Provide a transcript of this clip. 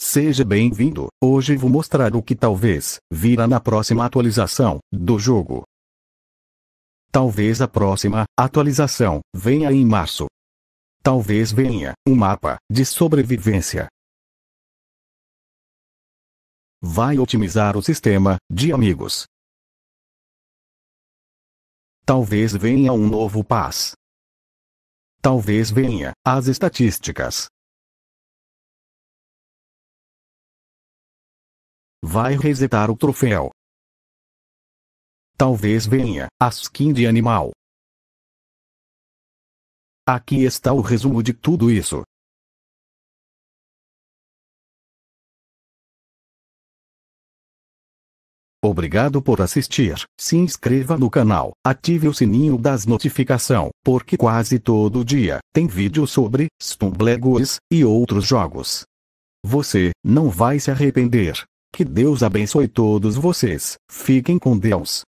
Seja bem-vindo, hoje vou mostrar o que talvez virá na próxima atualização do jogo. Talvez a próxima atualização venha em março. Talvez venha um mapa de sobrevivência. Vai otimizar o sistema de amigos. Talvez venha um novo pass. Talvez venha as estatísticas vai resetar o troféu. Talvez venha a skin de animal. Aqui está o resumo de tudo isso. Obrigado por assistir. Se inscreva no canal, ative o sininho das notificações, porque quase todo dia tem vídeo sobre Stumble e outros jogos. Você não vai se arrepender. Que Deus abençoe todos vocês. Fiquem com Deus.